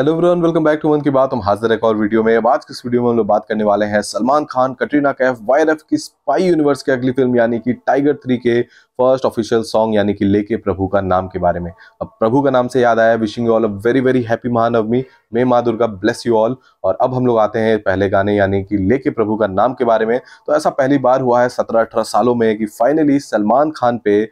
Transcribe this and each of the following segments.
hello everyone welcome back to Mann Ki बात हम हाजिर एक और वीडियो में आज किस वीडियो में हम लोग बात करने वाले हैं सलमान खान कटरीना कैफ एफ की स्पाई यूनिवर्स की अगली फिल्म यानी कि टाइगर थ्री के फर्स्ट ऑफिशियल सॉन्ग यानी कि लेके प्रभु का नाम के बारे में अब प्रभु का नाम से याद आया wishing all a very very happy Mahanavami may Maa Durga bless you all और अब हम लोग आते हैं पहले गाने यानी कि लेके प्रभु का नाम के बारे में तो ऐसा पहली बार हुआ है सत्रह अठारह सालों में कि फाइनली सलमान खान पे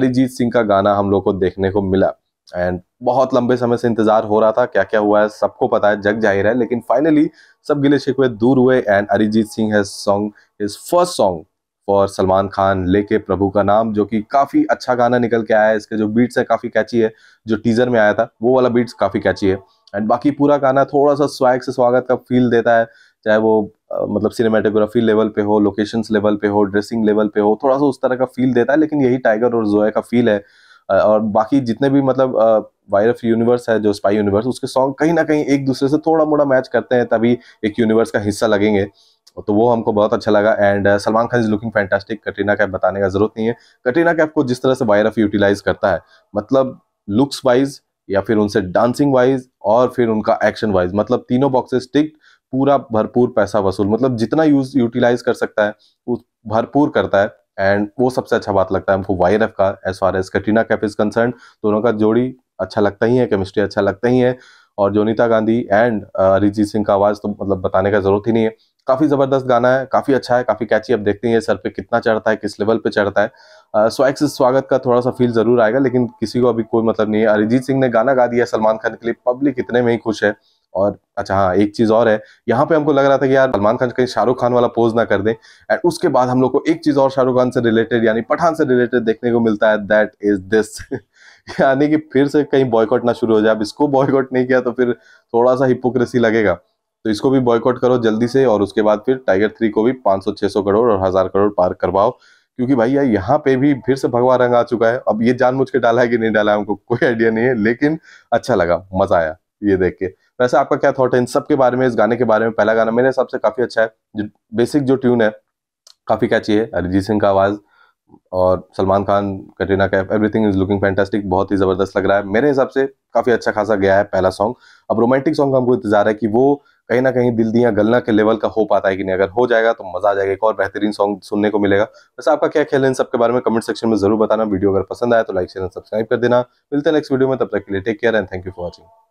अरिजीत सिंह का गाना हम लोग को देखने को मिला एंड बहुत लंबे समय से इंतजार हो रहा था क्या क्या हुआ है सबको पता है जग जाहिर है लेकिन फाइनली सब गिले शिकवे दूर हुए and Arijit Singh has song his first song for Salman Khan लेके प्रभु का नाम जो कि काफ़ी अच्छा गाना निकल के आया है इसके जो बीट्स है काफ़ी कैची है जो टीजर में आया था वो वाला बीट्स काफ़ी कैची है एंड बाकी पूरा गाना थोड़ा सा स्वैग से स्वागत का फील देता है चाहे वो आ, मतलब सिनेमाटोग्राफी लेवल पे हो लोकेशंस लेवल पे हो ड्रेसिंग लेवल पे हो थोड़ा सा उस तरह का फील देता है लेकिन यही टाइगर और जोया का फील है और बाकी जितने भी मतलब वायर ऑफ यूनिवर्स है जो स्पाई यूनिवर्स उसके सॉन्ग कहीं ना कहीं एक दूसरे से थोड़ा मोड़ा मैच करते हैं तभी एक यूनिवर्स का हिस्सा लगेंगे तो वो हमको बहुत अच्छा लगा and Salman Khan is looking fantastic Katrina Kaif बताने का जरूरत नहीं है कटरीना कैफ को जिस तरह से वायर ऑफ यूटिलाइज करता है मतलब लुक्स वाइज या फिर उनसे डांसिंग वाइज और फिर उनका एक्शन वाइज मतलब तीनों बॉक्सेस टिक पूरा भरपूर पैसा वसूल मतलब जितना यूज यूटिलाइज कर सकता है उस भरपूर करता है एंड वो सबसे अच्छा बात लगता है हमको वाई एफ का as far as Katrina Kaif is concern दोनों का जोड़ी अच्छा लगता ही है केमिस्ट्री अच्छा लगता ही है और जोनीता गांधी एंड अरिजीत सिंह का आवाज़ तो मतलब बताने का ज़रूरत ही नहीं है काफ़ी ज़बरदस्त गाना है काफ़ी अच्छा है काफ़ी कैची अब देखते हैं सर पे कितना चढ़ता है किस लेवल पे चढ़ता है से uh, स्वागत का थोड़ा सा फील ज़रूर आएगा लेकिन किसी को अभी कोई मतलब नहीं है अरिजीत सिंह ने गाना गा दिया सलमान खान के लिए पब्लिक इतने में ही खुश है और अच्छा हाँ एक चीज़ और है यहाँ पे हमको लग रहा था कि यार सलमान खान कहीं शाहरुख खान वाला पोज ना कर दे एंड उसके बाद हम लोग को एक चीज़ और शाहरुख खान से रिलेटेड यानी पठान से रिलेटेड देखने को मिलता है दैट इज दिस यानी कि फिर से कहीं बॉयकॉट ना शुरू हो जाए अब इसको बॉयकॉट नहीं किया तो फिर थोड़ा सा हिपोक्रेसी लगेगा तो इसको भी बॉयकॉट करो जल्दी से और उसके बाद फिर टाइगर थ्री को भी पांच सौ छह सौ करोड़ और हज़ार करोड़ पार करवाओ क्योंकि भाई यार यहाँ पे भी फिर से भगवा रंग आ चुका है अब ये मुझ के डाला है कि नहीं डाला है हमको कोई आइडिया नहीं है लेकिन अच्छा लगा मज़ा आया ये देख के वैसे आपका क्या थॉट है इन सब के बारे में इस गाने के बारे में पहला गाना मेरे हिसाब से काफी अच्छा है जो बेसिक जो ट्यून है काफी कैची है अरिजीत सिंह का आवाज और Salman Khan Katrina Kaif everything is looking fantastic बहुत ही ज़बरदस्त लग रहा है मेरे हिसाब से काफ़ी अच्छा खासा गया है पहला सॉन्ग अब रोमांटिक सॉन्ग का हमको इंतजार है कि वो कहीं ना कहीं दिल दिया गलना के लेवल का हो पाता है कि नहीं अगर हो जाएगा तो मज़ा आ जाएगा एक और बेहतरीन सॉन्ग सुनने को मिलेगा वैसे आपका क्या ख्याल है इन सबके बारे में कमेंट सेक्शन में जरूर बताना वीडियो अगर पसंद आया तो लाइक शेयर सब्सक्राइब कर देना मिलते हैं नेक्स्ट वीडियो में तब तक के लिए take care and thank you for watching